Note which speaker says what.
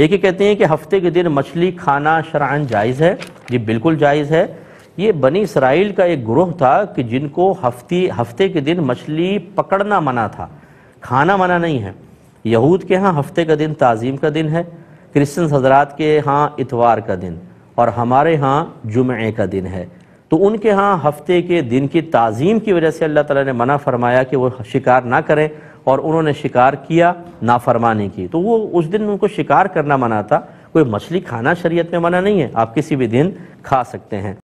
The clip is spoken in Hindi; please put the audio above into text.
Speaker 1: एक ही कहते हैं कि हफ्ते के दिन मछली खाना शरान जायज़ है ये बिल्कुल जायज़ है ये बनी इसराइल का एक ग्रोह था कि जिनको हफ्ती हफ्ते के दिन मछली पकड़ना मना था खाना मना नहीं है यहूद के यहाँ हफ्ते का दिन ताज़ीम का दिन है क्रिश्चन हजरात के यहाँ इतवार का दिन और हमारे यहाँ जुमे का दिन है तो उनके यहाँ हफ्ते के दिन की ताज़ीम की वजह से अल्लाह तला ने मना फरमाया कि वो शिकार ना करें और उन्होंने शिकार किया नाफरमानी की तो वो उस दिन उनको शिकार करना मना था कोई मछली खाना शरीयत में मना नहीं है आप किसी भी दिन खा सकते हैं